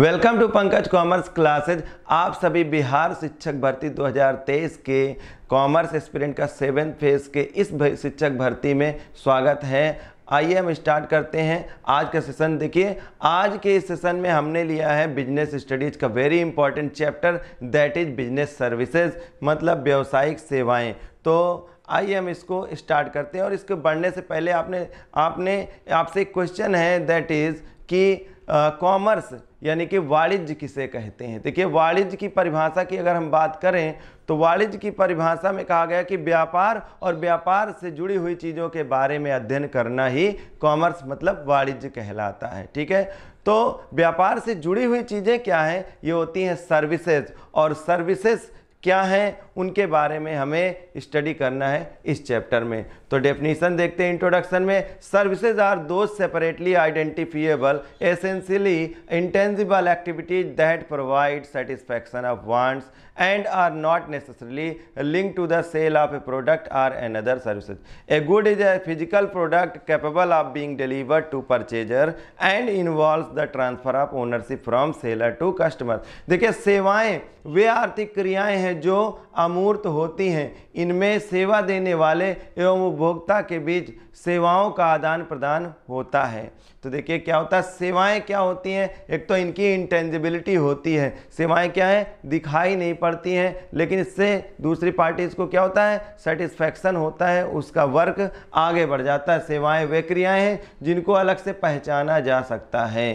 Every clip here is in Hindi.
welcome to Pankaj commerce classes आप सभी बिहार शिक्षक भर्ती 2023 के कॉमर्स एक्सपीरियंट का सेवन फेज के इस शिक्षक भर्ती में स्वागत है आइए हम स्टार्ट करते हैं आज का सेशन देखिए आज के इस सेशन में हमने लिया है बिजनेस स्टडीज का very important chapter that is business services मतलब व्यावसायिक सेवाएं तो आइए हम इसको स्टार्ट करते हैं और इसके बढ़ने से पहले आपने आपने आपसे एक क्वेश्चन है दैट इज़ कि कॉमर्स uh, यानी कि वाणिज्य किसे कहते हैं देखिए वाणिज्य की परिभाषा की अगर हम बात करें तो वाणिज्य की परिभाषा में कहा गया कि व्यापार और व्यापार से जुड़ी हुई चीज़ों के बारे में अध्ययन करना ही कॉमर्स मतलब वाणिज्य कहलाता है ठीक है तो व्यापार से जुड़ी हुई चीज़ें क्या हैं ये होती हैं सर्विसेज और सर्विसेज क्या हैं उनके बारे में हमें स्टडी करना है इस चैप्टर में तो डेफिनेशन देखते हैं इंट्रोडक्शन में services are those separately identifiable essentially intangible activities that provide satisfaction of wants and are not necessarily linked to the sale of a product or other services a good is a physical product capable of being deliver to purchaser and involve the transfer of ownership from seller to customer देखिए सेवाएं वे आर्थिक क्रियाएं हैं जो अमूर्त होती हैं इनमें सेवा देने वाले एवं उपभोक्ता के बीच सेवाओं का आदान प्रदान होता है तो देखिए क्या होता है सेवाएं क्या होती हैं एक तो इनकी इंटेंजिबिलिटी होती है सेवाएं क्या है दिखाई नहीं पड़ती हैं लेकिन इससे दूसरी पार्टीज़ को क्या होता है सेटिस्फेक्शन होता है उसका वर्क आगे बढ़ जाता है सेवाएं वे क्रियाएँ हैं जिनको अलग से पहचाना जा सकता है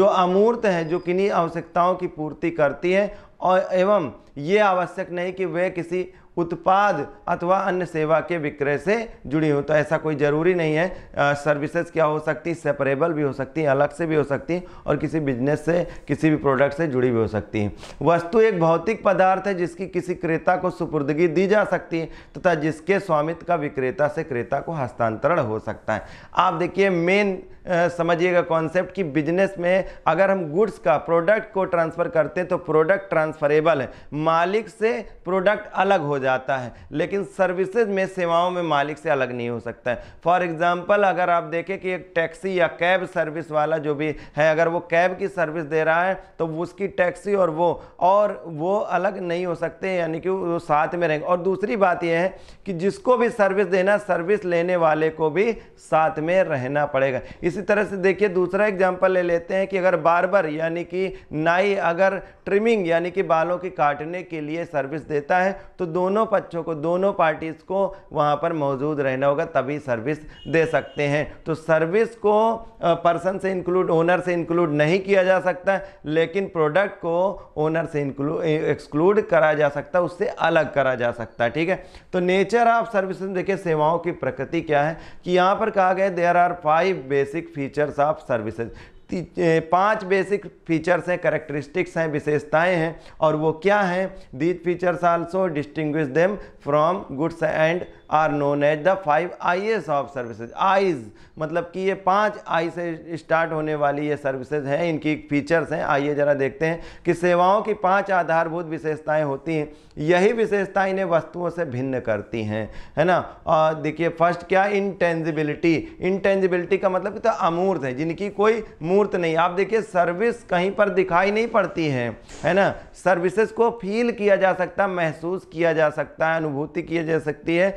जो अमूर्त है जो किन्हीं आवश्यकताओं की पूर्ति करती है और एवं ये आवश्यक नहीं कि वे किसी उत्पाद अथवा अन्य सेवा के विक्रय से जुड़ी हो तो ऐसा कोई ज़रूरी नहीं है सर्विसेज क्या हो सकती सेपरेबल भी हो सकती अलग से भी हो सकती और किसी बिजनेस से किसी भी प्रोडक्ट से जुड़ी भी हो सकती है वस्तु एक भौतिक पदार्थ है जिसकी किसी क्रेता को सुपुर्दगी दी जा सकती है तथा जिसके स्वामित्व का विक्रेता से क्रेता को हस्तांतरण हो सकता है आप देखिए मेन समझिएगा कॉन्सेप्ट कि बिजनेस में अगर हम गुड्स का प्रोडक्ट को ट्रांसफ़र करते हैं तो प्रोडक्ट ट्रांसफरेबल है मालिक से प्रोडक्ट अलग हो जाता है लेकिन सर्विसेज में सेवाओं में मालिक से अलग नहीं हो सकता है फॉर एग्ज़ाम्पल अगर आप देखें कि एक टैक्सी या कैब सर्विस वाला जो भी है अगर वो कैब की सर्विस दे रहा है तो उसकी टैक्सी और वो और वो अलग नहीं हो सकते यानी कि वो साथ में रहेंगे और दूसरी बात यह है कि जिसको भी सर्विस देना सर्विस लेने वाले को भी साथ में रहना पड़ेगा इस इसी तरह से देखिए दूसरा एग्जाम्पल ले लेते हैं कि अगर बार्बर यानी कि नाई अगर ट्रिमिंग यानी कि बालों के काटने के लिए सर्विस देता है तो दोनों पक्षों को दोनों पार्टीज़ को वहाँ पर मौजूद रहना होगा तभी सर्विस दे सकते हैं तो सर्विस को पर्सन से इंक्लूड ओनर से इंक्लूड नहीं किया जा सकता लेकिन प्रोडक्ट को ओनर से इंक्लू एक्सक्लूड करा जा सकता है उससे अलग करा जा सकता है ठीक है तो नेचर ऑफ सर्विस देखिए सेवाओं की प्रकृति क्या है कि यहाँ पर कहा गया there are five basic basic features of services पांच बेसिक फीचर्स हैं करेक्टरिस्टिक्स हैं विशेषताएं हैं और वो क्या हैं these features also distinguish them from goods and are known as the five I's of services I's मतलब कि ये पांच आई से स्टार्ट होने वाली ये सर्विसेज हैं इनकी फीचर्स हैं आइए ज़रा देखते हैं कि सेवाओं की पांच आधारभूत विशेषताएं होती हैं यही विशेषताएं इन्हें वस्तुओं से भिन्न करती हैं है ना और देखिए फर्स्ट क्या इंटेंजिबिलिटी इंटेंजिबिलिटी का मतलब कि तो अमूर्त है जिनकी कोई मूर्त नहीं आप देखिए सर्विस कहीं पर दिखाई नहीं पड़ती है है ना सर्विसेज को फील किया जा सकता महसूस किया जा सकता है अनुभूति की जा सकती है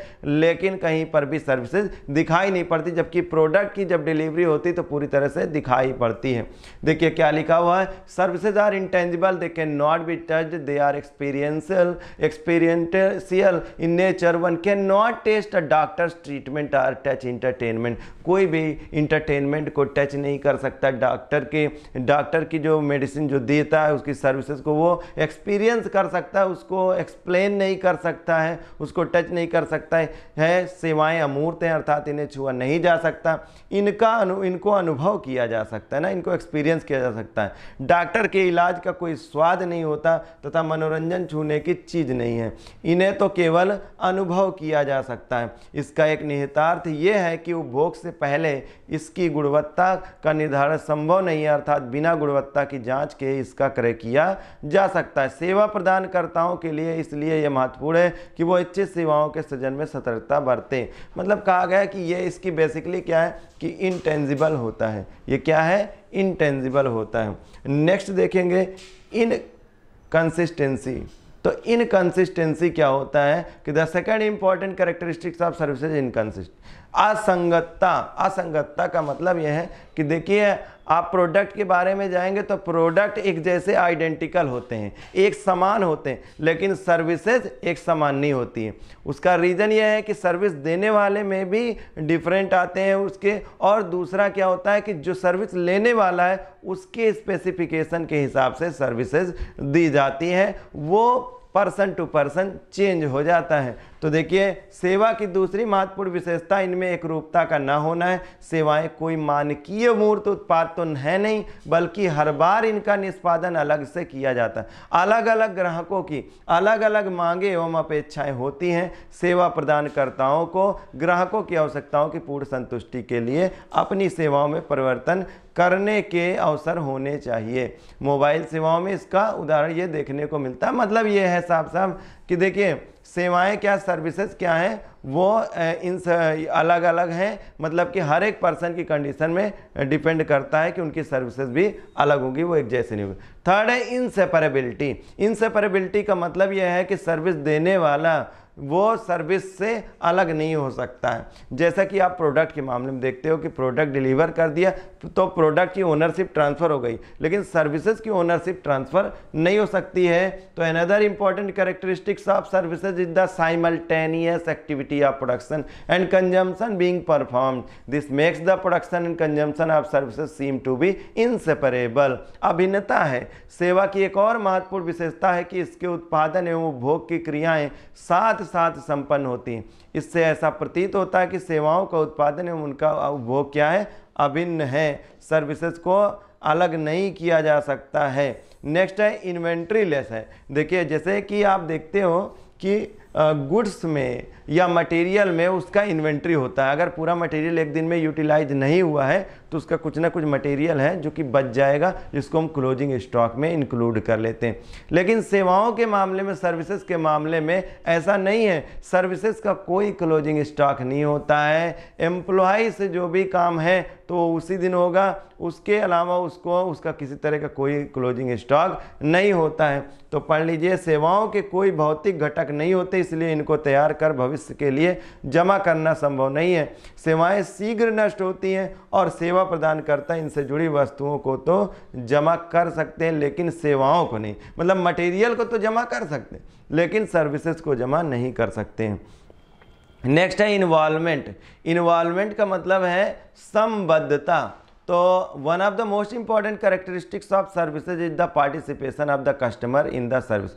लेकिन कहीं पर भी सर्विसेज दिखाई नहीं पड़ती जबकि प्रोडक्ट की जब डिलीवरी होती तो पूरी तरह से दिखाई पड़ती है देखिए क्या लिखा हुआ है services are intangible they can not be touch they are experiential experiential in nature one can not taste a doctor's treatment or touch entertainment कोई भी इंटरटेनमेंट को टच नहीं कर सकता डॉक्टर के डॉक्टर की जो मेडिसिन जो देता है उसकी सर्विसेज को वो एक्सपीरियंस कर सकता है उसको एक्सप्लेन नहीं कर सकता है उसको टच नहीं कर सकता है, है सेवाएं अमूर्त हैं अर्थात इन्हें छुआ नहीं जा सकता इनका अनु इनको अनुभव किया जा सकता है ना इनको एक्सपीरियंस किया जा सकता है डॉक्टर के इलाज का कोई स्वाद नहीं होता तथा मनोरंजन छूने की चीज़ नहीं है इन्हें तो केवल अनुभव किया जा सकता है इसका एक निहितार्थ ये है कि उपभोग से पहले इसकी गुणवत्ता का निर्धारण संभव नहीं है अर्थात बिना गुणवत्ता की जांच के इसका क्रय किया जा सकता है सेवा प्रदानकर्ताओं के लिए इसलिए यह महत्वपूर्ण है कि वो अच्छी सेवाओं के सृजन में सतर्कता बरतें मतलब कहा गया कि ये इसकी बेसिकली क्या है कि इनटेंजिबल होता है ये क्या है इनटेंजिबल होता है नेक्स्ट देखेंगे इन कंसिस्टेंसी तो इनकंसिस्टेंसी क्या होता है कि the second important characteristics of services inconsistency असंगतता असंगतता का मतलब यह है कि देखिए आप प्रोडक्ट के बारे में जाएंगे तो प्रोडक्ट एक जैसे आइडेंटिकल होते हैं एक समान होते हैं लेकिन सर्विसेज एक समान नहीं होती है उसका रीज़न यह है कि सर्विस देने वाले में भी डिफरेंट आते हैं उसके और दूसरा क्या होता है कि जो सर्विस लेने वाला है उसके स्पेसिफिकेशन के हिसाब से सर्विसेज दी जाती हैं वो पर्सन टू पर्सन चेंज हो जाता है तो देखिए सेवा की दूसरी महत्वपूर्ण विशेषता इनमें एक रूपता का न होना है सेवाएं कोई मानकीय मूर्त उत्पाद तो है नहीं बल्कि हर बार इनका निष्पादन अलग से किया जाता है अलग अलग ग्राहकों की अलग अलग मांगे एवं अपेक्षाएं होती हैं सेवा प्रदानकर्ताओं को ग्राहकों की आवश्यकताओं की पूर्ण संतुष्टि के लिए अपनी सेवाओं में परिवर्तन करने के अवसर होने चाहिए मोबाइल सेवाओं में इसका उदाहरण ये देखने को मिलता है मतलब ये है साफ साफ कि देखिए सेवाएं क्या सर्विसेज क्या हैं वो इन अलग अलग हैं मतलब कि हर एक पर्सन की कंडीशन में डिपेंड करता है कि उनकी सर्विसेज भी अलग होगी वो एक जैसे नहीं होगी थर्ड है इनसेपरेबिलिटी इनसेपरेबिलिटी का मतलब यह है कि सर्विस देने वाला वो सर्विस से अलग नहीं हो सकता है जैसा कि आप प्रोडक्ट के मामले में देखते हो कि प्रोडक्ट डिलीवर कर दिया तो प्रोडक्ट की ओनरशिप ट्रांसफ़र हो गई लेकिन सर्विसेज की ओनरशिप ट्रांसफ़र नहीं हो सकती है तो another important characteristics of services is the simultaneous activity of production and consumption being perform this makes the production and consumption of services seem to be inseparable अभिन्नता है सेवा की एक और महत्वपूर्ण विशेषता है कि इसके उत्पादन एवं उपभोग की क्रियाएं साथ साथ संपन्न होती हैं इससे ऐसा प्रतीत होता है कि सेवाओं का उत्पादन एवं उनका उपभोग क्या है अभिन्न है सर्विसेज को अलग नहीं किया जा सकता है नेक्स्ट है इन्वेंट्री लेस है देखिए जैसे कि आप देखते हो कि गुड्स में या मटेरियल में उसका इन्वेंट्री होता है अगर पूरा मटेरियल एक दिन में यूटिलाइज नहीं हुआ है तो उसका कुछ ना कुछ मटेरियल है जो कि बच जाएगा जिसको हम क्लोजिंग स्टॉक में इंक्लूड कर लेते हैं लेकिन सेवाओं के मामले में सर्विसेज के मामले में ऐसा नहीं है सर्विसेज का कोई क्लोजिंग स्टॉक नहीं होता है एम्प्लॉय से जो भी काम है तो उसी दिन होगा उसके अलावा उसको उसका किसी तरह का कोई क्लोजिंग स्टॉक नहीं होता है तो पढ़ लीजिए सेवाओं के कोई भौतिक घटक नहीं होते सकते इसलिए इनको तैयार कर भविष्य के लिए जमा करना संभव नहीं है सेवाएं शीघ्र नष्ट होती हैं और सेवा प्रदानकर्ता इनसे जुड़ी वस्तुओं को तो जमा कर सकते हैं लेकिन सेवाओं को नहीं मतलब मटेरियल को तो जमा कर सकते हैं लेकिन सर्विसेज को जमा नहीं कर सकते हैं नेक्स्ट है इन्वॉल्वमेंट इन्वॉल्वमेंट का मतलब है संबद्धता तो one of the most important characteristics of services is the participation of the customer in the service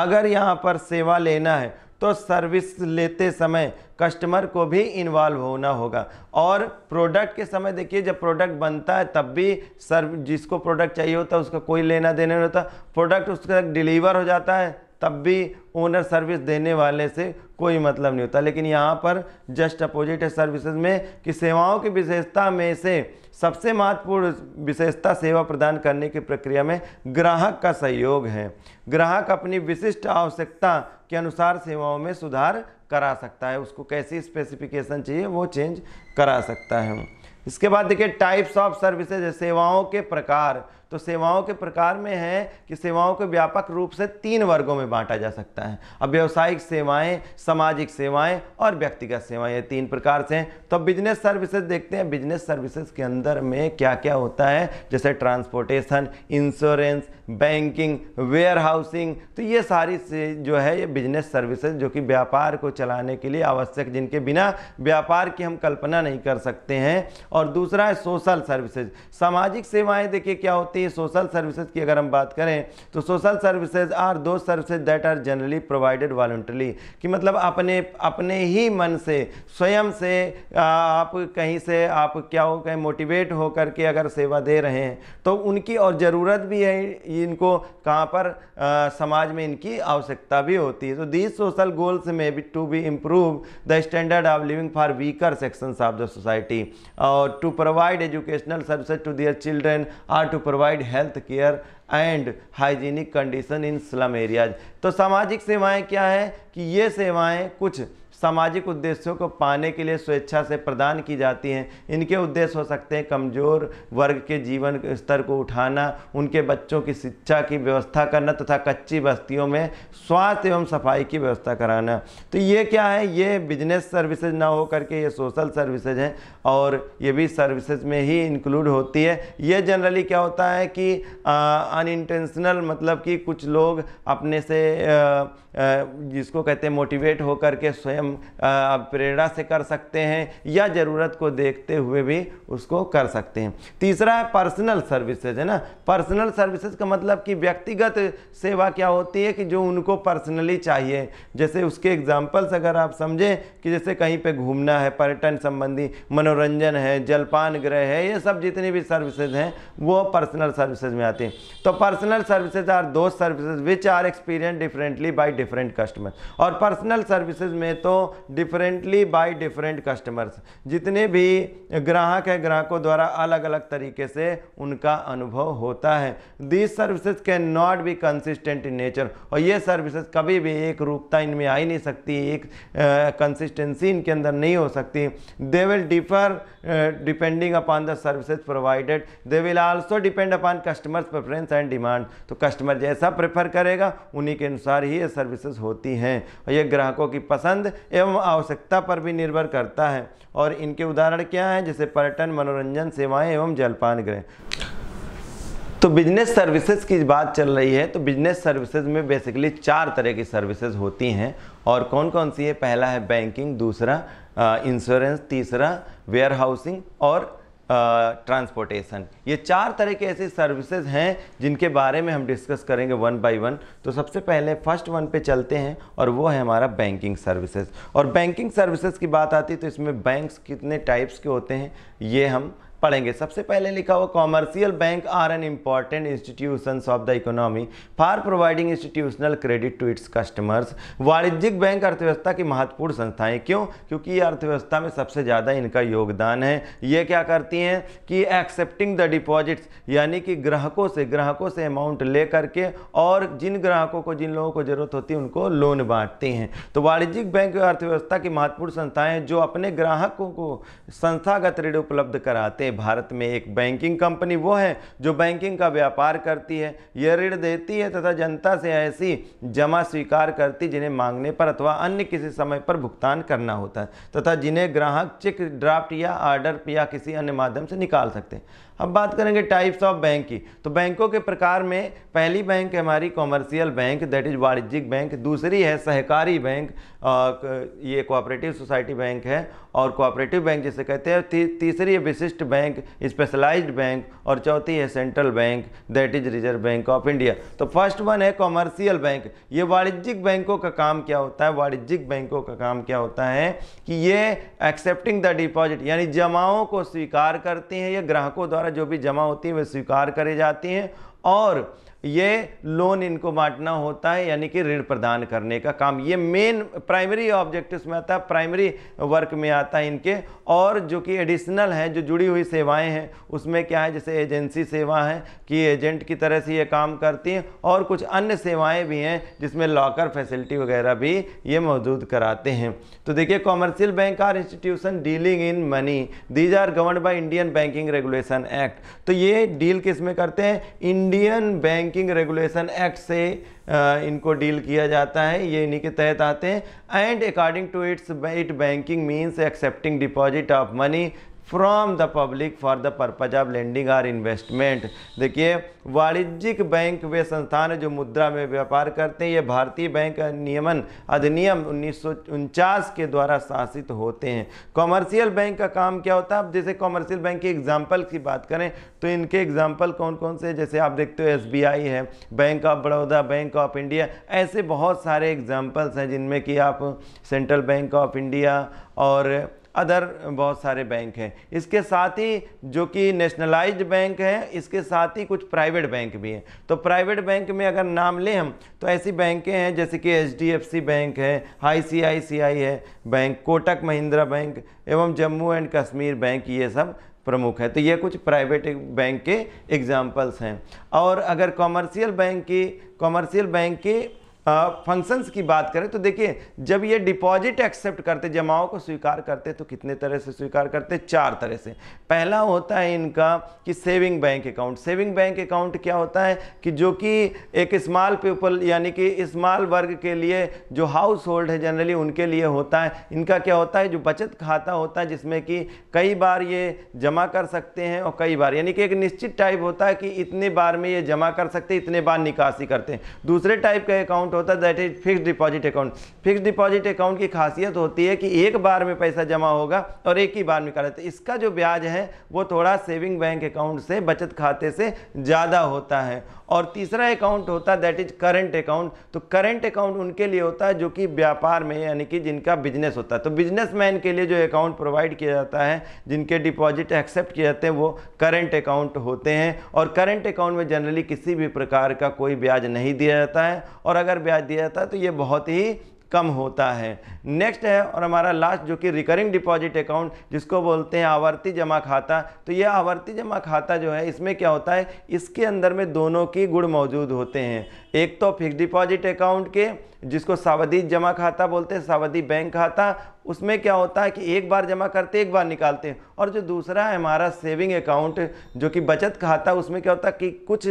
अगर यहाँ पर सेवा लेना है तो सर्विस लेते समय कस्टमर को भी इन्वॉल्व होना होगा और प्रोडक्ट के समय देखिए जब प्रोडक्ट बनता है तब भी सर्व जिसको प्रोडक्ट चाहिए होता है उसका कोई लेना देना नहीं होता प्रोडक्ट उसके तक डिलीवर हो जाता है तब भी ओनर सर्विस देने वाले से कोई मतलब नहीं होता लेकिन यहाँ पर जस्ट अपोजिट है सर्विसेज में कि सेवाओं की विशेषता में से सबसे महत्वपूर्ण विशेषता सेवा प्रदान करने की प्रक्रिया में ग्राहक का सहयोग है ग्राहक अपनी विशिष्ट आवश्यकता के अनुसार सेवाओं में सुधार करा सकता है उसको कैसी स्पेसिफिकेशन चाहिए वो चेंज करा सकता है इसके बाद देखिए टाइप्स ऑफ सर्विसेज सेवाओं के प्रकार तो सेवाओं के प्रकार में है कि सेवाओं को व्यापक रूप से तीन वर्गों में बांटा जा सकता है अब व्यावसायिक सेवाएं सामाजिक सेवाएं और व्यक्तिगत सेवाएं ये तीन प्रकार से हैं तो बिजनेस सर्विसेज देखते हैं बिजनेस सर्विसेज के अंदर में क्या क्या होता है जैसे transportation insurance banking warehousing तो ये सारी से जो है ये बिजनेस सर्विसेज जो कि व्यापार को चलाने के लिए आवश्यक जिनके बिना व्यापार की हम कल्पना नहीं कर सकते हैं और दूसरा है सोशल सर्विसेज सामाजिक सेवाएं देखिए क्या होती है सोशल सर्विसेज की अगर हम बात करें तो social services are those services that are generally provided voluntarily कि मतलब अपने अपने ही मन से स्वयं से आप कहीं से आप क्या हो कहीं मोटिवेट हो करके अगर सेवा दे रहे हैं तो उनकी और ज़रूरत भी है इनको कहाँ पर आ, समाज में इनकी आवश्यकता भी होती है तो these social goals may be to be improve the standard of living for weaker sections of the society और to provide educational services to their children or to provide provide health care and hygienic condition in slum areas तो सामाजिक सेवाएं क्या है कि ये सेवाएं कुछ सामाजिक उद्देश्यों को पाने के लिए स्वेच्छा से प्रदान की जाती हैं इनके उद्देश्य हो सकते हैं कमज़ोर वर्ग के जीवन स्तर को उठाना उनके बच्चों की शिक्षा की व्यवस्था करना तथा कच्ची बस्तियों में स्वास्थ्य एवं सफाई की व्यवस्था कराना तो ये क्या है ये बिजनेस सर्विसेज ना हो करके ये सोशल सर्विसेज हैं और ये भी सर्विसेज में ही इंक्लूड होती है ये जनरली क्या होता है कि अनइंटेंशनल मतलब कि कुछ लोग अपने से आ, आ, जिसको कहते हैं मोटिवेट होकर के स्वयं हम प्रेरणा से कर सकते हैं या ज़रूरत को देखते हुए भी उसको कर सकते हैं तीसरा है पर्सनल सर्विसेज है ना पर्सनल सर्विसेज का मतलब कि व्यक्तिगत सेवा क्या होती है कि जो उनको पर्सनली चाहिए जैसे उसके एग्जाम्पल्स अगर आप समझें कि जैसे कहीं पे घूमना है पर्यटन संबंधी मनोरंजन है जलपान गृह है ये सब जितनी भी सर्विसेज हैं वो पर्सनल सर्विसेज में आते हैं तो personal services are those services which are experience differently by different customer और पर्सनल सर्विसेज में तो डिफरेंटली बाय डिफरेंट कस्टमर्स जितने भी ग्राहक हैं ग्राहकों द्वारा अलग अलग तरीके से उनका अनुभव होता है this services can not be consistent in nature और ये सर्विसेज कभी भी एक रूपता इनमें आ ही नहीं सकती एक कंसिस्टेंसी इनके अंदर नहीं हो सकती they will differ depending upon the services provided they will also depend upon customers preference and demand तो कस्टमर जैसा प्रेफर करेगा उन्हीं के अनुसार ही ये सर्विसेज होती हैं और ये ग्राहकों की पसंद एवं आवश्यकता पर भी निर्भर करता है और इनके उदाहरण क्या हैं जैसे पर्यटन मनोरंजन सेवाएं एवं जलपान गृह तो बिजनेस सर्विसेज की बात चल रही है तो बिजनेस सर्विसेज में बेसिकली चार तरह की सर्विसेज होती हैं और कौन कौन सी है पहला है बैंकिंग दूसरा इंश्योरेंस तीसरा वेयर हाउसिंग और ट्रांसपोर्टेशन ये चार तरह के ऐसे सर्विसेज हैं जिनके बारे में हम डिस्कस करेंगे वन बाय वन तो सबसे पहले फर्स्ट वन पे चलते हैं और वो है हमारा बैंकिंग सर्विसेज और बैंकिंग सर्विसेज की बात आती है तो इसमें बैंक्स कितने टाइप्स के होते हैं ये हम पढ़ेंगे सबसे पहले लिखा हुआ commercial bank are an important institution of the economy for providing institutional credit to its customers वाणिज्यिक बैंक अर्थव्यवस्था की महत्वपूर्ण संस्थाएं क्यों क्योंकि ये अर्थव्यवस्था में सबसे ज़्यादा इनका योगदान है ये क्या करती हैं कि एक्सेप्टिंग द डिपॉजिट्स यानी कि ग्राहकों से ग्राहकों से अमाउंट ले करके और जिन ग्राहकों को जिन लोगों को ज़रूरत होती है उनको लोन बांटते हैं तो वाणिज्यिक बैंक अर्थव्यवस्था की महत्वपूर्ण संस्थाएं जो अपने ग्राहकों को संस्थागत ऋण उपलब्ध कराते हैं भारत में एक बैंकिंग कंपनी वो है जो बैंकिंग का व्यापार करती है यह ऋण देती है तथा जनता से ऐसी जमा स्वीकार करती जिन्हें मांगने पर अथवा अन्य किसी समय पर भुगतान करना होता है तथा जिन्हें ग्राहक चेक ड्राफ्ट या आर्डर या किसी अन्य माध्यम से निकाल सकते हैं अब बात करेंगे टाइप्स ऑफ बैंक की तो बैंकों के प्रकार में पहली बैंक है हमारी कॉमर्शियल बैंक दैट इज़ वाणिज्यिक बैंक दूसरी है सहकारी बैंक ये कोऑपरेटिव सोसाइटी बैंक है और कोऑपरेटिव बैंक जिसे कहते हैं ती, तीसरी है विशिष्ट बैंक स्पेशलाइज्ड बैंक और चौथी है central bank that is reserve bank of India तो फर्स्ट वन है कॉमर्शियल बैंक ये वाणिज्यिक बैंकों का काम क्या होता है वाणिज्यिक बैंकों का काम क्या होता है कि ये एक्सेप्टिंग द डिपॉजिट यानी जमाओं को स्वीकार करती हैं या ग्राहकों द्वारा द्वारा जो भी जमा होती हैं वे स्वीकार करे जाती हैं और ये लोन इनको बांटना होता है यानी कि ऋण प्रदान करने का काम ये मेन प्राइमरी ऑब्जेक्टिव्स में आता है प्राइमरी वर्क में आता है इनके और जो कि एडिशनल है जो जुड़ी हुई सेवाएं हैं उसमें क्या है जैसे एजेंसी सेवा है कि एजेंट की तरह से ये काम करती हैं और कुछ अन्य सेवाएं भी हैं जिसमें लॉकर फैसिलिटी वगैरह भी ये मौजूद कराते हैं तो देखिए commercial bank are institution dealing in money these are govern by Indian banking regulation act तो ये डील किस में करते हैं Indian bank banking regulation act से इनको डील किया जाता है ये इन्हीं के तहत आते हैं and according to its it banking means accepting deposit of money from the public for the purpose of lending or investment देखिए वाणिज्यिक बैंक वे संस्थान जो मुद्रा में व्यापार करते हैं ये भारतीय बैंक नियमन अधिनियम उन्नीस के द्वारा शासित होते हैं कॉमर्शियल बैंक का काम क्या होता है अब जैसे कॉमर्शियल बैंक के एग्जाम्पल की बात करें तो इनके एग्जाम्पल कौन कौन से जैसे आप देखते हो एस है bank of Baroda bank of India ऐसे बहुत सारे एग्जाम्पल्स हैं जिनमें कि आप सेंट्रल बैंक ऑफ इंडिया और अदर बहुत सारे बैंक हैं इसके साथ ही जो कि नेशनलाइज्ड बैंक हैं इसके साथ ही कुछ प्राइवेट बैंक भी हैं तो प्राइवेट बैंक में अगर नाम लें हम तो ऐसी बैंकें हैं जैसे कि एच बैंक है आई है बैंक कोटक महिंद्रा बैंक एवं जम्मू एंड कश्मीर बैंक ये सब प्रमुख है तो ये कुछ प्राइवेट बैंक के एग्जाम्पल्स हैं और अगर कॉमर्शियल बैंक की कॉमर्शियल बैंक की फंक्शंस की बात करें तो देखिए जब ये डिपॉजिट एक्सेप्ट करते जमाओं को स्वीकार करते तो कितने तरह से स्वीकार करते चार तरह से पहला होता है इनका कि saving bank account saving bank account क्या होता है कि जो कि एक स्मॉल पीपल यानी कि स्मॉल वर्ग के लिए जो हाउस होल्ड है जनरली उनके लिए होता है इनका क्या होता है जो बचत खाता होता है जिसमें कि कई बार ये जमा कर सकते हैं और कई बार यानी कि एक निश्चित टाइप होता है कि इतने बार में ये जमा कर सकते इतने बार निकासी करते हैं दूसरे टाइप का अकाउंट होता है that is fix deposit account fix deposit account की खासियत होती है कि एक बार में पैसा जमा होगा और एक ही बार में निकाला इसका जो ब्याज है वो थोड़ा सेविंग बैंक अकाउंट से बचत खाते से ज़्यादा होता है और तीसरा अकाउंट होता है दैट इज करंट अकाउंट तो करंट अकाउंट उनके लिए होता है जो कि व्यापार में यानी कि जिनका बिजनेस होता है तो बिजनेसमैन के लिए जो अकाउंट प्रोवाइड किया जाता है जिनके डिपॉजिट एक्सेप्ट किए जाते हैं वो करंट अकाउंट होते हैं और करंट अकाउंट में जनरली किसी भी प्रकार का कोई ब्याज नहीं दिया जाता है और अगर ब्याज दिया जाता है तो ये बहुत ही कम होता है नेक्स्ट है और हमारा लास्ट जो कि रिकरिंग डिपॉजिट अकाउंट जिसको बोलते हैं आवर्ती जमा खाता तो यह आवर्ती जमा खाता जो है इसमें क्या होता है इसके अंदर में दोनों की गुण मौजूद होते हैं एक तो फिक्स डिपॉजिट अकाउंट के जिसको सावधि जमा खाता बोलते हैं सावधि बैंक खाता उसमें क्या होता है कि एक बार जमा करते एक बार निकालते हैं और जो दूसरा है हमारा सेविंग अकाउंट जो कि बचत खाता उसमें क्या होता है कि कुछ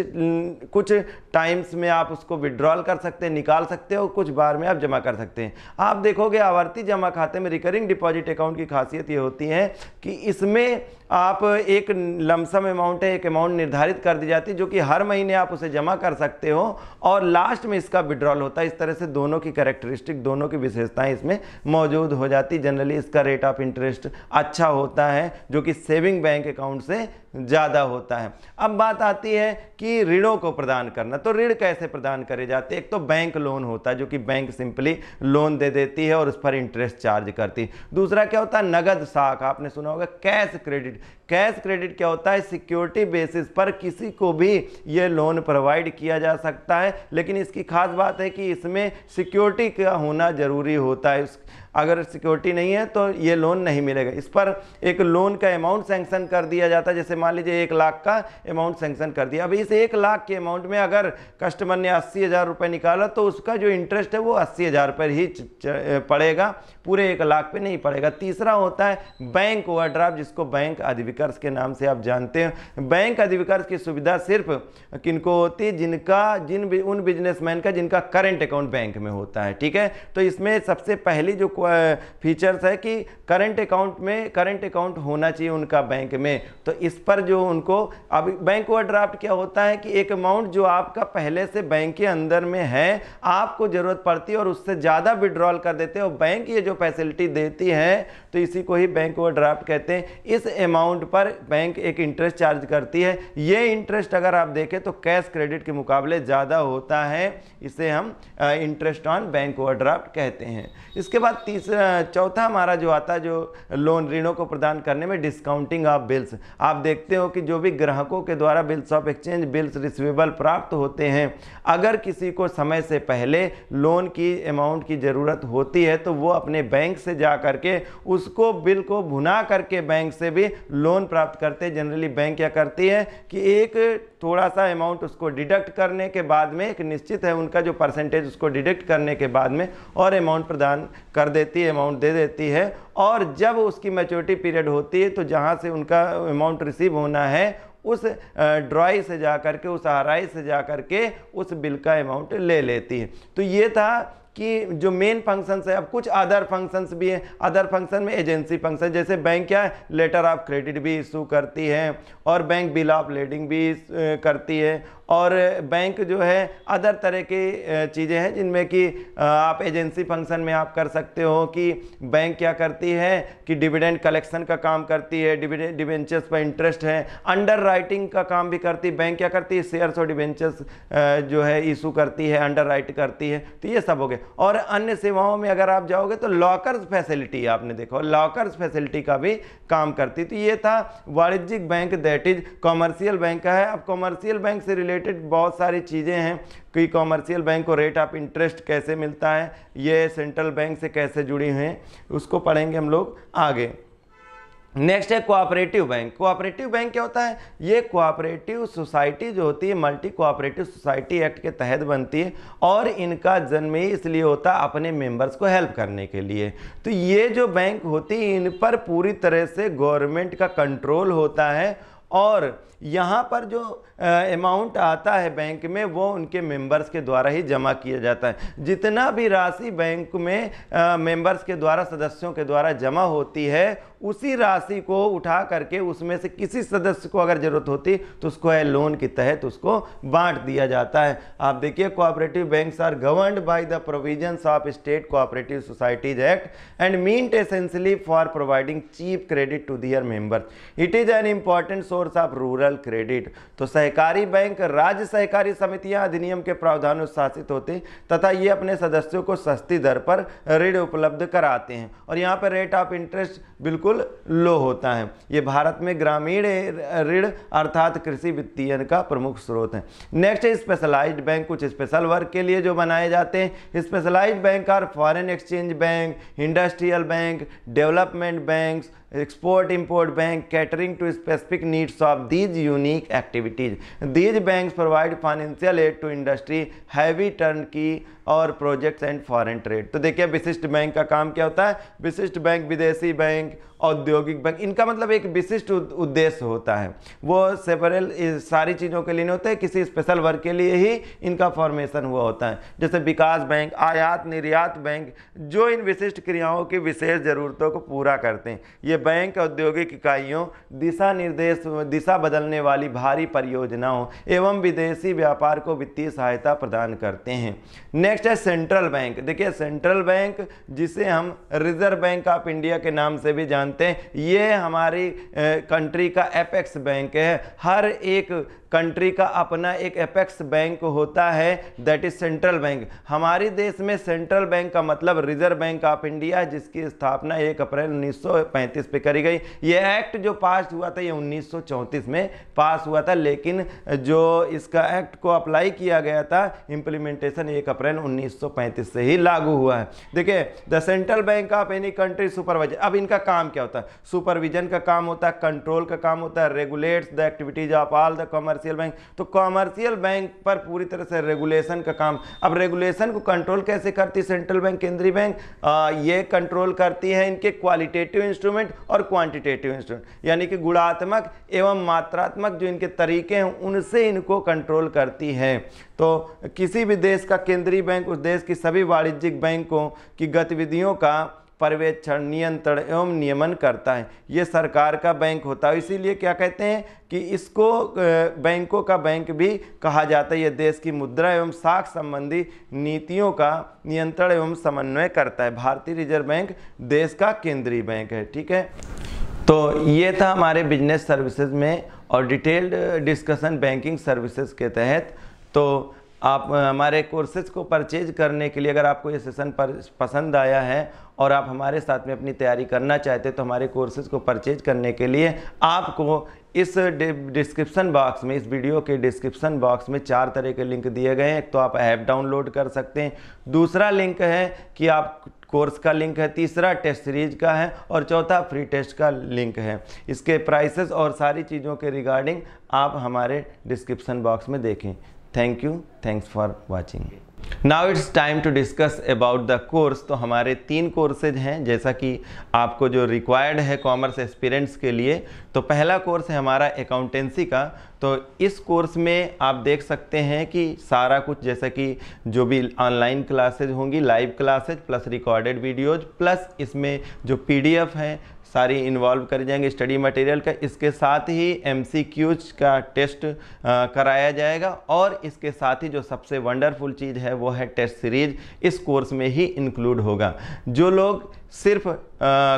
कुछ टाइम्स में आप उसको विड्रॉल कर सकते हैं निकाल सकते हो कुछ बार में आप जमा कर सकते हैं आप देखोगे आवर्ती जमा खाते में रिकरिंग डिपॉजिट अकाउंट की खासियत ये होती है कि इसमें आप एक लमसम अमाउंट है एक अमाउंट निर्धारित कर दी जाती है जो कि हर महीने आप उसे जमा कर सकते हो और लास्ट में इसका विड्रॉल होता है इस तरह से दोनों की करेक्टरिस्टिक दोनों की विशेषताएं इसमें मौजूद हो जाती जनरली इसका रेट ऑफ इंटरेस्ट अच्छा होता है जो कि सेविंग बैंक अकाउंट से ज़्यादा होता है अब बात आती है कि ऋणों को प्रदान करना तो ऋण कैसे प्रदान करे जाते हैं एक तो बैंक लोन होता है जो कि बैंक सिंपली लोन दे देती है और उस पर इंटरेस्ट चार्ज करती है दूसरा क्या होता है नगद साख आपने सुना होगा कैश क्रेडिट कैश क्रेडिट क्या होता है सिक्योरिटी बेसिस पर किसी को भी ये लोन प्रोवाइड किया जा सकता है लेकिन इसकी खास बात है कि इसमें सिक्योरिटी का होना ज़रूरी होता है अगर सिक्योरिटी नहीं है तो ये लोन नहीं मिलेगा इस पर एक लोन का अमाउंट सेंक्शन कर दिया जाता है जैसे मान लीजिए एक लाख का अमाउंट सेंक्शन कर दिया अब इस एक लाख के अमाउंट में अगर कस्टमर ने अस्सी हज़ार रुपये निकाला तो उसका जो इंटरेस्ट है वो अस्सी हज़ार पर ही पड़ेगा पूरे एक लाख पे नहीं पड़ेगा तीसरा होता है बैंक ओवरड्राफ्ट जिसको बैंक अधिविकर्ष के नाम से आप जानते हैं बैंक अधिविकर्ष की सुविधा सिर्फ किनको होती है जिनका जिन उन बिजनेसमैन का जिनका करेंट अकाउंट बैंक में होता है ठीक है तो इसमें सबसे पहली जो फीचर्स है कि करंट अकाउंट में करंट अकाउंट होना चाहिए उनका बैंक में तो इस पर जो उनको अब बैंक ओवरड्राफ्ट क्या होता है कि एक अमाउंट जो आपका पहले से बैंक के अंदर में है आपको ज़रूरत पड़ती है और उससे ज़्यादा विड्रॉल कर देते हैं और बैंक ये जो फैसिलिटी देती है तो इसी को ही बैंक ओवरड्राफ्ट कहते हैं इस अमाउंट पर बैंक एक इंटरेस्ट चार्ज करती है ये इंटरेस्ट अगर आप देखें तो कैश क्रेडिट के मुकाबले ज़्यादा होता है इसे हम इंटरेस्ट ऑन बैंक ओवरड्राफ्ट कहते हैं इसके बाद तीसरा चौथा हमारा जो आता है जो लोन ऋणों को प्रदान करने में डिस्काउंटिंग ऑफ बिल्स आप देखते हो कि जो भी ग्राहकों के द्वारा bills of exchange bills receivable प्राप्त होते हैं अगर किसी को समय से पहले लोन की अमाउंट की ज़रूरत होती है तो वो अपने बैंक से जा करके उसको बिल को भुना करके बैंक से भी लोन प्राप्त करते जनरली बैंक क्या करती है कि एक थोड़ा सा अमाउंट उसको डिडक्ट करने के बाद में एक निश्चित है उनका जो परसेंटेज उसको डिडक्ट करने के बाद में और अमाउंट प्रदान कर देती है अमाउंट दे देती है और जब उसकी मैच्योरिटी पीरियड होती है तो जहाँ से उनका अमाउंट रिसीव होना है उस ड्राई से जा कर के उस आर से जा कर के उस बिल का अमाउंट ले लेती है तो ये था कि जो मेन फंक्शंस है अब कुछ अदर फंक्शंस भी हैं अदर फंक्शन में एजेंसी फंक्शन जैसे बैंक क्या है लेटर ऑफ क्रेडिट भी इशू करती है और बैंक बिल ऑफ लेडिंग भी करती है और बैंक जो है अदर तरह की चीज़ें हैं जिनमें कि आप एजेंसी फंक्शन में आप कर सकते हो कि बैंक क्या करती है कि डिविडेंड कलेक्शन का काम करती है डिवेंचर्स पर इंटरेस्ट है अंडर राइटिंग का काम भी करती है बैंक क्या करती है शेयर्स और डिवेंचर्स जो है इशू करती है अंडर राइट करती है तो ये सब हो गया और अन्य सेवाओं में अगर आप जाओगे तो लॉकर्स फैसिलिटी आपने देखो लॉकर्स फैसिलिटी का भी काम करती तो ये था वाणिज्यिक bank that is commercial bank का है अब कॉमर्शियल बैंक से रिलेटेड रिलेटेड बहुत सारी चीज़ें हैं कि कॉमर्शियल बैंक को रेट ऑफ इंटरेस्ट कैसे मिलता है ये सेंट्रल बैंक से कैसे जुड़ी हुई हैं उसको पढ़ेंगे हम लोग आगे नेक्स्ट है कोऑपरेटिव बैंक कोऑपरेटिव बैंक क्या होता है ये कोऑपरेटिव सोसाइटी जो होती है मल्टी कोऑपरेटिव सोसाइटी एक्ट के तहत बनती है और इनका जन्म ही इसलिए होता है अपने मेंबर्स को हेल्प करने के लिए तो ये जो बैंक होती है इन पर पूरी तरह से गवर्नमेंट का कंट्रोल होता है और यहाँ पर जो अमाउंट आता है बैंक में वो उनके मेंबर्स के द्वारा ही जमा किया जाता है जितना भी राशि बैंक में मेंबर्स के द्वारा सदस्यों के द्वारा जमा होती है उसी राशि को उठा करके उसमें से किसी सदस्य को अगर ज़रूरत होती तो उसको है लोन के तहत उसको बांट दिया जाता है आप देखिए cooperative banks are governed by the provisions of state cooperative societies act and meant essentially for providing cheap credit to their members it is an important source of rural credit तो सही सहकारी बैंक राज्य सहकारी समितियां अधिनियम के प्रावधान शासित होते तथा ये अपने सदस्यों को सस्ती दर पर ऋण उपलब्ध कराते हैं और यहाँ पर रेट ऑफ इंटरेस्ट बिल्कुल लो होता है ये भारत में ग्रामीण ऋण अर्थात कृषि वित्तीय का प्रमुख स्रोत है नेक्स्ट स्पेशलाइज्ड बैंक कुछ स्पेशल वर्ग के लिए जो बनाए जाते हैं specialized bank are foreign exchange bank industrial bank development banks export import bank catering to specific needs of these unique activities these banks provide financial aid to industry heavy turnkey और प्रोजेक्ट्स एंड फॉरेन ट्रेड तो देखिए विशिष्ट बैंक का काम क्या होता है विशिष्ट बैंक विदेशी बैंक औद्योगिक बैंक इनका मतलब एक विशिष्ट उद्देश्य होता है वो सेपरल सारी चीज़ों के लिए नहीं होते किसी स्पेशल वर्ग के लिए ही इनका फॉर्मेशन हुआ होता है जैसे विकास बैंक आयात निर्यात बैंक जो इन विशिष्ट क्रियाओं की विशेष ज़रूरतों को पूरा करते हैं ये बैंक औद्योगिक इकाइयों दिशा निर्देश दिशा बदलने वाली भारी परियोजनाओं एवं विदेशी व्यापार को वित्तीय सहायता प्रदान करते हैं नेक्स्ट नेक्स्ट है सेंट्रल बैंक देखिए सेंट्रल बैंक जिसे हम रिजर्व बैंक ऑफ इंडिया के नाम से भी जानते हैं ये हमारी कंट्री का एपेक्स बैंक है हर एक कंट्री का अपना एक अपेक्स बैंक होता है दैट इज सेंट्रल बैंक हमारे देश में सेंट्रल बैंक का मतलब रिजर्व बैंक ऑफ इंडिया जिसकी स्थापना एक अप्रैल 1935 पे करी गई ये एक्ट जो पास हुआ था ये 1934 में पास हुआ था लेकिन जो इसका एक्ट को अप्लाई किया गया था इम्प्लीमेंटेशन एक अप्रैल 1935 से ही लागू हुआ है देखिए the central bank of any country supervisor अब इनका काम क्या होता है सुपरविजन का काम होता है कंट्रोल का काम होता है regulates the activities of all the commerce commercial bank तो कमर्शियल बैंक पर पूरी तरह से रेगुलेशन का काम अब रेगुलेशन को कंट्रोल कैसे करती सेंट्रल बैंक केंद्रीय बैंक ये कंट्रोल करती है इनके क्वालिटेटिव इंस्ट्रूमेंट और क्वांटिटेटिव इंस्ट्रूमेंट यानी कि गुणात्मक एवं मात्रात्मक जो इनके तरीके हैं उनसे इनको कंट्रोल करती है तो किसी भी देश का केंद्रीय बैंक उस देश की सभी वाणिज्यिक बैंकों की गतिविधियों का पर्यवेक्षण नियंत्रण एवं नियमन करता है ये सरकार का बैंक होता है इसीलिए क्या कहते हैं कि इसको बैंकों का बैंक भी कहा जाता है ये देश की मुद्रा एवं साख संबंधी नीतियों का नियंत्रण एवं समन्वय करता है भारतीय रिजर्व बैंक देश का केंद्रीय बैंक है ठीक है तो ये था हमारे बिजनेस सर्विसेज में और डिटेल्ड डिस्कशन बैंकिंग सर्विसेज के तहत तो आप हमारे कोर्सेज को परचेज करने के लिए अगर आपको ये सेशन पर पसंद आया है और आप हमारे साथ में अपनी तैयारी करना चाहते हैं तो हमारे कोर्सेज़ को परचेज करने के लिए आपको इस डिस्क्रिप्शन बॉक्स में इस वीडियो के डिस्क्रिप्शन बॉक्स में चार तरह के लिंक दिए गए हैं एक तो आप ऐप डाउनलोड कर सकते हैं दूसरा लिंक है कि आप कोर्स का लिंक है तीसरा टेस्ट सीरीज का है और चौथा फ्री टेस्ट का लिंक है इसके प्राइसेस और सारी चीज़ों के रिगार्डिंग आप हमारे डिस्क्रिप्शन बॉक्स में देखें thank you thanks for watching now it's time to discuss about the course तो हमारे तीन कोर्सेज हैं जैसा कि आपको जो रिक्वायर्ड है कॉमर्स एक्सपीरियंट्स के लिए तो पहला कोर्स है हमारा अकाउंटेंसी का तो इस कोर्स में आप देख सकते हैं कि सारा कुछ जैसा कि जो भी ऑनलाइन क्लासेज होंगी live classes plus recorded videos plus इसमें जो पीडीएफ हैं सारी इन्वॉल्व कर जाएंगे स्टडी मटेरियल का इसके साथ ही एम का टेस्ट आ, कराया जाएगा और इसके साथ ही जो सबसे वंडरफुल चीज़ है वो है टेस्ट सीरीज इस कोर्स में ही इंक्लूड होगा जो लोग सिर्फ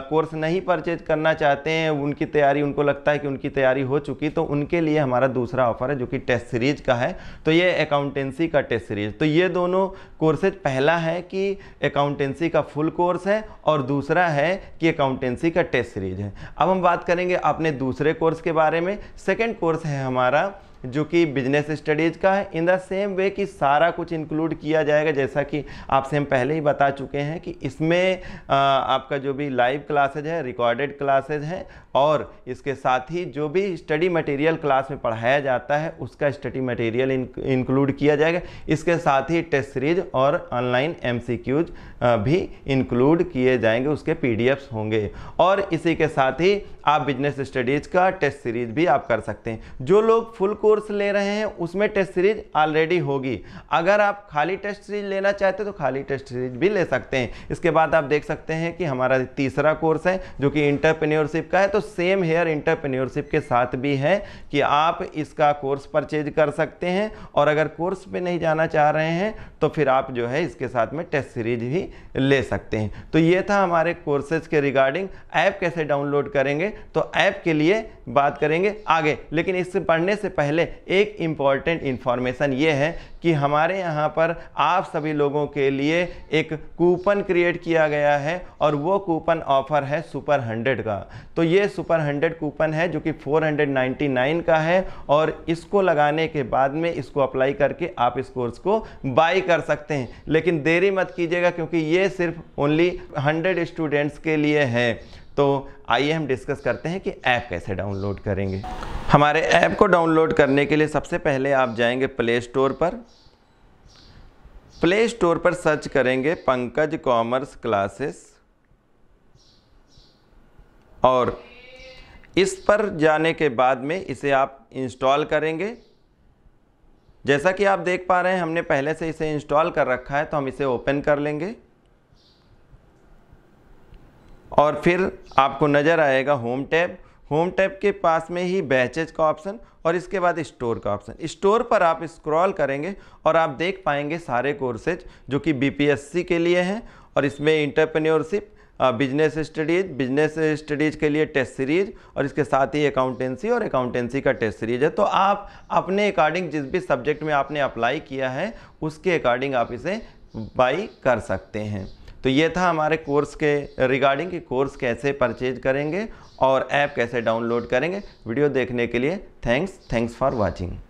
कोर्स नहीं परचेज करना चाहते हैं उनकी तैयारी उनको लगता है कि उनकी तैयारी हो चुकी तो उनके लिए हमारा दूसरा ऑफर है जो कि टेस्ट सीरीज का है तो ये अकाउंटेंसी का टेस्ट सीरीज तो ये दोनों कोर्सेज पहला है कि अकाउंटेंसी का फुल कोर्स है और दूसरा है कि अकाउंटेंसी का टेस्ट सीरीज है अब हम बात करेंगे अपने दूसरे कोर्स के बारे में सेकेंड कोर्स है हमारा जो कि बिजनेस स्टडीज़ का है इन द सेम वे कि सारा कुछ इंक्लूड किया जाएगा जैसा कि आपसे हम पहले ही बता चुके हैं कि इसमें आपका जो भी लाइव क्लासेज है रिकॉर्डेड क्लासेज हैं और इसके साथ ही जो भी स्टडी मटेरियल क्लास में पढ़ाया जाता है उसका स्टडी मटेरियल इंक्लूड किया जाएगा इसके साथ ही टेस्ट सीरीज और ऑनलाइन एमसीक्यूज भी इंक्लूड किए जाएंगे उसके पीडीएफ्स होंगे और इसी के साथ ही आप बिजनेस स्टडीज़ का टेस्ट सीरीज भी आप कर सकते हैं जो लोग फुल कोर्स ले रहे हैं उसमें टेस्ट सीरीज ऑलरेडी होगी अगर आप खाली टेस्ट सीरीज लेना चाहते तो खाली टेस्ट सीरीज भी ले सकते हैं इसके बाद आप देख सकते हैं कि हमारा तीसरा कोर्स है जो कि इंटरप्रेन्योरशिप का है तो सेम हेयर इंटरप्रेन्योरशिप के साथ भी है कि आप इसका कोर्स परचेज कर सकते हैं और अगर कोर्स पे नहीं जाना चाह रहे हैं तो फिर आप जो है इसके साथ में टेस्ट सीरीज भी ले सकते हैं तो ये था हमारे कोर्सेज के रिगार्डिंग ऐप कैसे डाउनलोड करेंगे तो ऐप के लिए बात करेंगे आगे लेकिन इससे पढ़ने से पहले एक इम्पॉर्टेंट इन्फॉर्मेशन ये है कि हमारे यहाँ पर आप सभी लोगों के लिए एक कूपन क्रिएट किया गया है और वो कूपन ऑफर है सुपर हंड्रेड का तो ये सुपर हंड्रेड कूपन है जो कि 499 का है और इसको लगाने के बाद में इसको अप्लाई करके आप इस कोर्स को बाई कर सकते हैं लेकिन देरी मत कीजिएगा क्योंकि ये सिर्फ ओनली 100 स्टूडेंट्स के लिए है तो आइए हम डिस्कस करते हैं कि ऐप कैसे डाउनलोड करेंगे हमारे ऐप को डाउनलोड करने के लिए सबसे पहले आप जाएंगे प्ले स्टोर पर प्ले स्टोर पर सर्च करेंगे पंकज कॉमर्स क्लासेस और इस पर जाने के बाद में इसे आप इंस्टॉल करेंगे जैसा कि आप देख पा रहे हैं हमने पहले से इसे इंस्टॉल कर रखा है तो हम इसे ओपन कर लेंगे और फिर आपको नज़र आएगा होम टैब होम टैब के पास में ही बैचेज का ऑप्शन और इसके बाद स्टोर का ऑप्शन स्टोर पर आप स्क्रॉल करेंगे और आप देख पाएंगे सारे कोर्सेज जो कि बीपीएससी के लिए हैं और इसमें entrepreneurship business studies business studies के लिए टेस्ट सीरीज और इसके साथ ही अकाउंटेंसी और अकाउंटेंसी का टेस्ट सीरीज है तो आप अपने अकॉर्डिंग जिस भी सब्जेक्ट में आपने अप्लाई किया है उसके अकॉर्डिंग आप इसे बाई कर सकते हैं तो ये था हमारे कोर्स के रिगार्डिंग कि कोर्स कैसे परचेज करेंगे और ऐप कैसे डाउनलोड करेंगे वीडियो देखने के लिए थैंक्स थैंक्स फॉर वॉचिंग